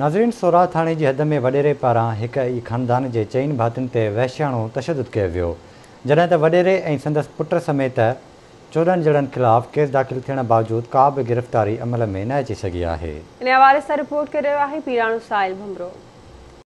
नाज़रीन सोरा थाणे जी हद में वॾेरे पारां हिकु ई ख़ानदान जे चइनि भातियुनि ते वैश्याणो तशदु कयो वियो जॾहिं त वॾेरे ऐं संदसि पुट समेत चोॾहंनि ॼणनि ख़िलाफ़ केस दाख़िल थियण बावजूद का बि गिरफ़्तारी अमल में न अची सघी आहे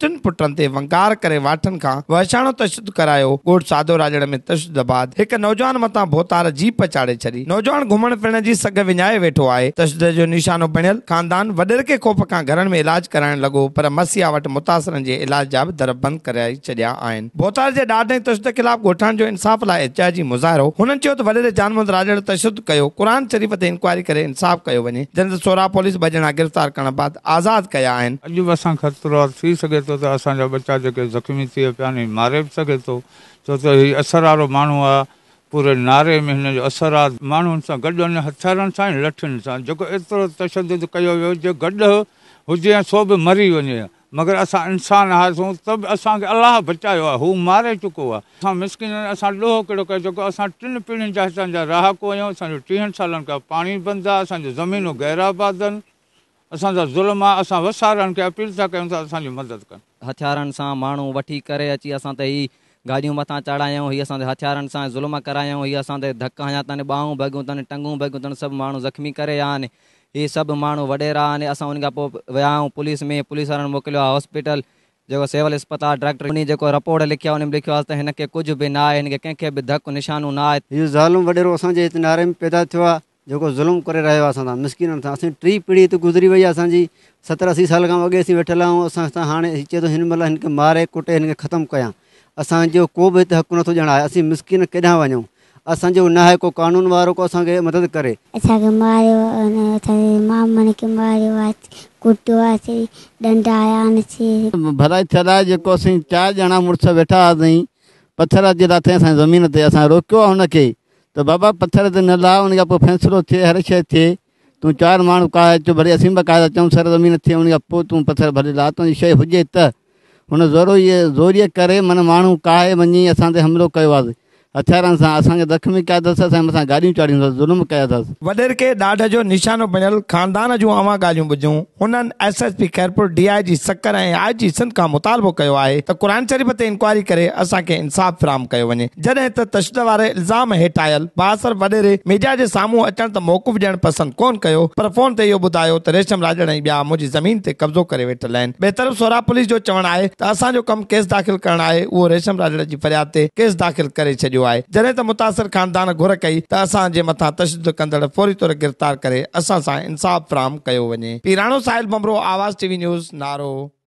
टिन पुटनि ते वंकार करे वाठनि खां वहशाणो तशुद करायो ॻोठु सादो राजण में तशुद बाद हिकु नौजवान मथां भोतार जीप चाढ़े छॾी नौजवान घुमण फिरण जी सघ विञाए वेठो आहे तशुद जो निशानो बणियल खानदान वॾेर खे खोप खां घरनि में इलाज कराइण लॻो पर मसीहा वटि मुतासिरनि जे इलाज जा बि दर बंदि कराए छॾिया आहिनि भोतार जे ॾाढ ऐं तशुद ख़िलाफ़ ॻोठाण जो इंसाफ़ लाइ एहतियाजी मुज़ाहिरो हुननि चयो त वॾेर जानमंद राजड़ तशुद कयो क़ुर शरीफ़ ते इंक्वायरी करे इंसाफ़ कयो वञे जन सोरहं पुलिस ॿ ॼणा गिरफ़्तार करण बाद आज़ादु कया आहिनि अॼु बि असां ख़तरो थी सघे छो त असांजा बच्चा जेके ज़ख़्मी थिए पिया आहिनि मारे बि सघे थो छो त हीउ असर वारो माण्हू आहे पूरे नारे में हिन जो असरारु माण्हुनि सां गॾु वञे हथियारनि सां लठियुनि सां जेको एतिरो तशदु कयो वियो जे गॾु हुजे ऐं सो बि मरी वञे मगर असां इंसान आहियासीं त बि असांखे अलाह बचायो आहे हू मारे चुको आहे असां मिसकिन असां ॾोहो कहिड़ो कयो जेको असां टिनि पीढ़नि जा हितां जा आहियूं असांजो टीहनि सालनि खां असांजा ज़ुल्म आहे असां वसारनि खे अपील था कयूं असांजी मदद कनि हथियारनि सां माण्हू वठी करे अची असां त ई गाॾियूं मथां चाढ़ायूं हीअ असां हथियारनि सां ज़ुल्म करायूं हीअ असांजे धक हया अथनि ॿाहूं भॻियूं अथनि टंगूं भॻियूं अथनि सभु माण्हू ज़ख़्मी करे विया आहिनि हीअ सभु माण्हू वॾेरा आहिनि असां उन खां पोइ विया आहियूं पुलिस में पुलिस वारनि मोकिलियो आहे हॉस्पिटल जेको सिविल अस्पताल डॉक्टर इन जेको रिपोर्ट लिखियो आहे में लिखियो आहे त हिनखे कुझु बि न आहे हिनखे कंहिंखे बि धकु निशानो न आहे हीअ ज़ालम वॾेरो असांजे हिते नारे में पैदा थियो आहे जो ज़ुल्म कर रहा है असा मिसकिन टी पीढ़ी तो गुज़री वही आहे सत्तर अस्सी साल का अगे असं वेठल आहियूं असां सां हाणे चए थो मारे कुटे खत्म क्या कयां असांजो को भी हक नो नथो ॼणाए असीं मिसकिन केॾां वञूं न को कानून वो को असा मदद करे भलाई वेठा हुआसीं जे ज़मीन से असां रोकियो तो बाबा पत्थर ते न ला उन पोइ फ़ैसिलो थिए हर शइ थे तू चार माण्हू का अचो भले असीं बि का सर ज़मीन थे उनखां पोइ पत्थर भले ला तुंहिंजी तो शइ हुजे त हुन ज़ोरो इहे ज़ोरीअ करे माना माण्हू काहे वञी असां ते हमिलो कयो हथियारनि सां असांखे ज़ख़्मी कया अथसि असां सां गाॾियूं चाढ़ियूं अथसि ज़ुल्म कया अथसि वॾेर खे ॾाढ जो निशानो बणियल खानदान जूं आवा ॻाल्हियूं ॿुधूं हुननि S S P Khairpur D I G Sukkur ऐं आई जी सिंध खां मुतालबो कयो आहे त क़ुर शरीफ़ ते इंक्वायरी करे असांखे इंसाफ़ फ्राहम कयो वञे जॾहिं त तशद वारे इल्ज़ाम हेठि आयल बासर वॾेरे मीडिया जे साम्हूं अचण त मौक़ुफ़ ॾियण पसंदि कोन कयो पर फोन ते इहो ॿुधायो त रेशम राजण ऐं ॿिया मुंहिंजी ज़मीन ते कब्ज़ो करे वेठल आहिनि बेहतर सोरा पुलिस जो चवणु आहे त असांजो कमु केस दाख़िल करणु आहे उहो रेशम राजण जी फरियाद ते केस दाख़िल करे छॾियो आहे जॾहिं त मुतासिर खानदान घुर कई त असांजे मथां तशद कंदड़ फौरी तौर गिरफ़्तार करे असां सां इंसाफ़ फराहम कयो वञे पीराणो साहिल बमरो आवाज़ टीवी न्यूज़ नारो